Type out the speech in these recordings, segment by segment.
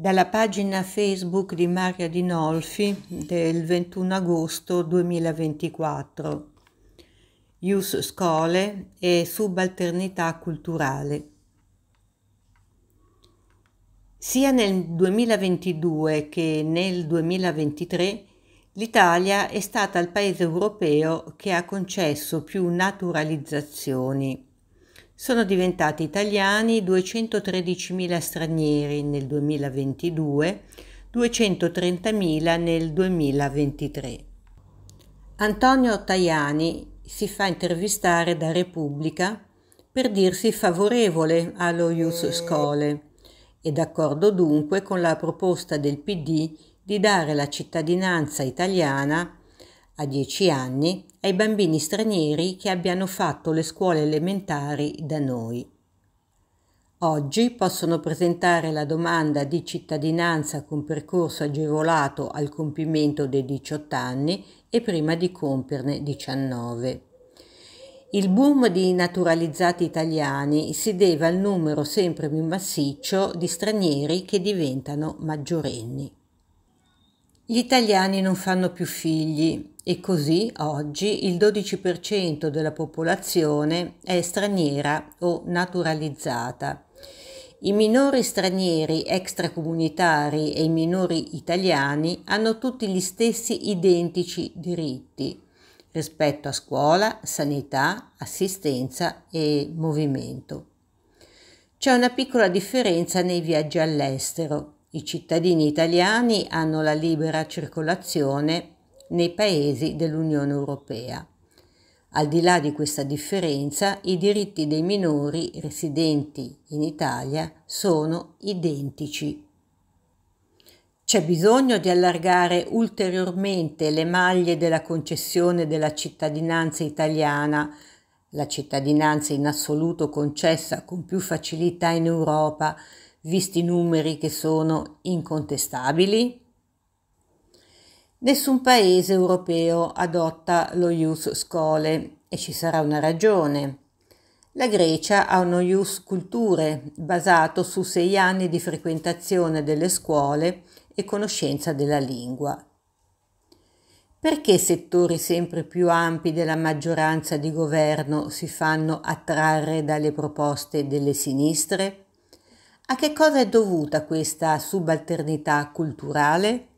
dalla pagina Facebook di Maria Di Nolfi del 21 agosto 2024. Ius Scole e subalternità culturale. Sia nel 2022 che nel 2023 l'Italia è stata il paese europeo che ha concesso più naturalizzazioni sono diventati italiani 213.000 stranieri nel 2022, 230.000 nel 2023. Antonio Tajani si fa intervistare da Repubblica per dirsi favorevole allo Ius Scole e d'accordo dunque con la proposta del PD di dare la cittadinanza italiana a 10 anni ai bambini stranieri che abbiano fatto le scuole elementari da noi. Oggi possono presentare la domanda di cittadinanza con percorso agevolato al compimento dei 18 anni e prima di compierne 19. Il boom di naturalizzati italiani si deve al numero sempre più massiccio di stranieri che diventano maggiorenni. Gli italiani non fanno più figli e così oggi il 12% della popolazione è straniera o naturalizzata. I minori stranieri extracomunitari e i minori italiani hanno tutti gli stessi identici diritti rispetto a scuola, sanità, assistenza e movimento. C'è una piccola differenza nei viaggi all'estero. I cittadini italiani hanno la libera circolazione nei paesi dell'Unione Europea. Al di là di questa differenza, i diritti dei minori residenti in Italia sono identici. C'è bisogno di allargare ulteriormente le maglie della concessione della cittadinanza italiana, la cittadinanza in assoluto concessa con più facilità in Europa, visti i numeri che sono incontestabili? Nessun paese europeo adotta lo ius scholae e ci sarà una ragione. La Grecia ha uno ius culture basato su sei anni di frequentazione delle scuole e conoscenza della lingua. Perché settori sempre più ampi della maggioranza di governo si fanno attrarre dalle proposte delle sinistre? A che cosa è dovuta questa subalternità culturale?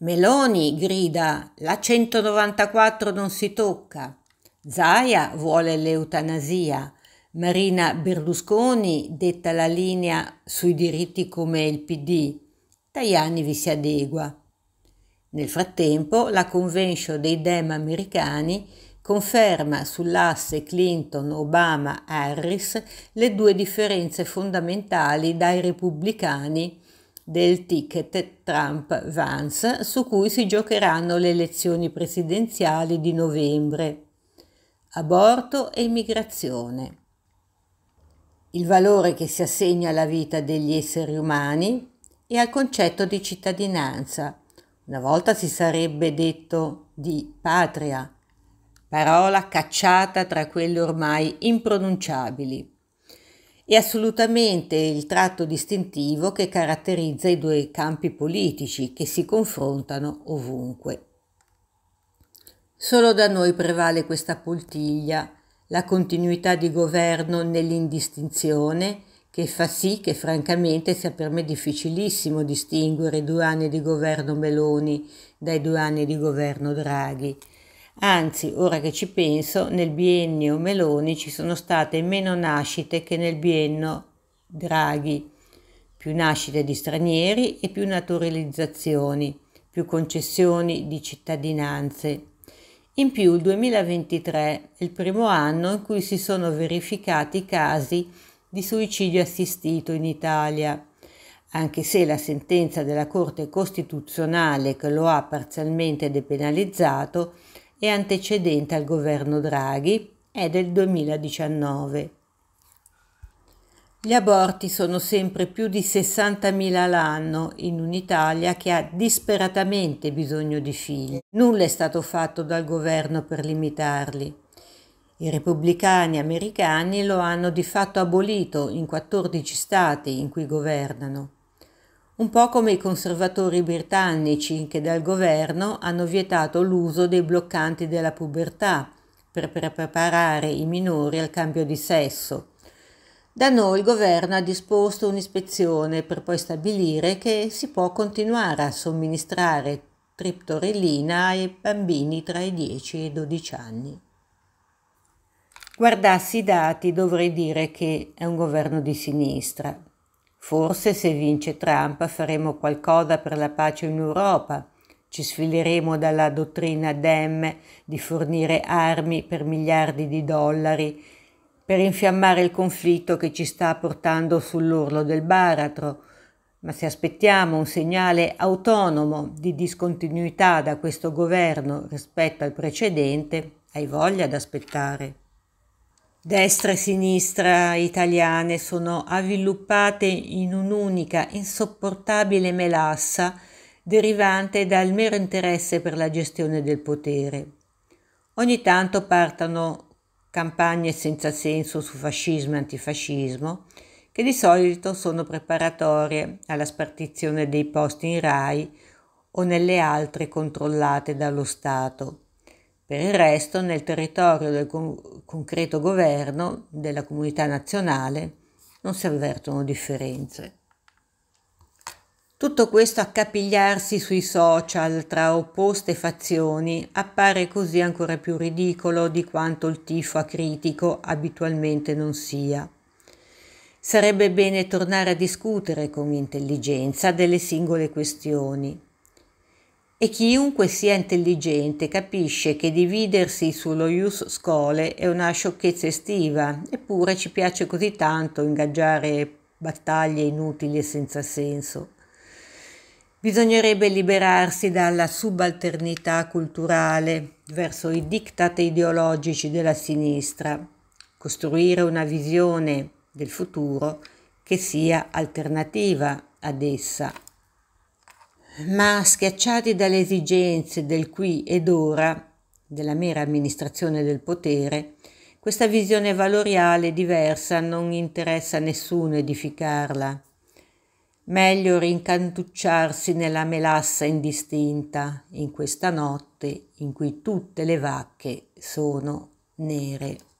Meloni grida la 194 non si tocca, Zaia vuole l'eutanasia, Marina Berlusconi detta la linea sui diritti come il PD, Tajani vi si adegua. Nel frattempo la convention dei dem americani conferma sull'asse Clinton-Obama-Harris le due differenze fondamentali dai repubblicani del ticket Trump-Vance su cui si giocheranno le elezioni presidenziali di novembre. Aborto e immigrazione. Il valore che si assegna alla vita degli esseri umani e al concetto di cittadinanza. Una volta si sarebbe detto di patria, parola cacciata tra quelle ormai impronunciabili. È assolutamente il tratto distintivo che caratterizza i due campi politici che si confrontano ovunque. Solo da noi prevale questa poltiglia, la continuità di governo nell'indistinzione che fa sì che francamente sia per me difficilissimo distinguere due anni di governo Meloni dai due anni di governo Draghi Anzi, ora che ci penso, nel biennio Meloni ci sono state meno nascite che nel biennio Draghi, più nascite di stranieri e più naturalizzazioni, più concessioni di cittadinanze. In più il 2023 è il primo anno in cui si sono verificati casi di suicidio assistito in Italia anche se la sentenza della Corte Costituzionale che lo ha parzialmente depenalizzato è antecedente al governo Draghi, è del 2019. Gli aborti sono sempre più di 60.000 l'anno in un'Italia che ha disperatamente bisogno di figli. Nulla è stato fatto dal governo per limitarli. I repubblicani americani lo hanno di fatto abolito in 14 stati in cui governano un po' come i conservatori britannici che dal governo hanno vietato l'uso dei bloccanti della pubertà per preparare i minori al cambio di sesso. Da noi il governo ha disposto un'ispezione per poi stabilire che si può continuare a somministrare triptorellina ai bambini tra i 10 e i 12 anni. Guardassi i dati dovrei dire che è un governo di sinistra, Forse se vince Trump faremo qualcosa per la pace in Europa. Ci sfileremo dalla dottrina Dem di fornire armi per miliardi di dollari per infiammare il conflitto che ci sta portando sull'orlo del baratro. Ma se aspettiamo un segnale autonomo di discontinuità da questo governo rispetto al precedente, hai voglia ad aspettare. Destra e sinistra italiane sono avviluppate in un'unica insopportabile melassa derivante dal mero interesse per la gestione del potere. Ogni tanto partono campagne senza senso su fascismo e antifascismo, che di solito sono preparatorie alla spartizione dei posti in RAI o nelle altre controllate dallo Stato per il resto, nel territorio del con- concreto governo della comunità nazionale non si avvertono differenze. Tutto questo accapigliarsi sui social tra opposte fazioni appare così ancora più ridicolo di quanto il tifo acritico abitualmente non sia. Sarebbe bene tornare a discutere con intelligenza delle singole questioni, e chiunque sia intelligente capisce che dividersi sullo Ius Scole è una sciocchezza estiva, eppure ci piace così tanto ingaggiare battaglie inutili e senza senso. Bisognerebbe liberarsi dalla subalternità culturale verso i diktat ideologici della sinistra, costruire una visione del futuro che sia alternativa ad essa ma schiacciati dalle esigenze del qui ed ora, della mera amministrazione del potere, questa visione valoriale diversa non interessa a nessuno edificarla. Meglio rincantucciarsi nella melassa indistinta in questa notte in cui tutte le vacche sono nere.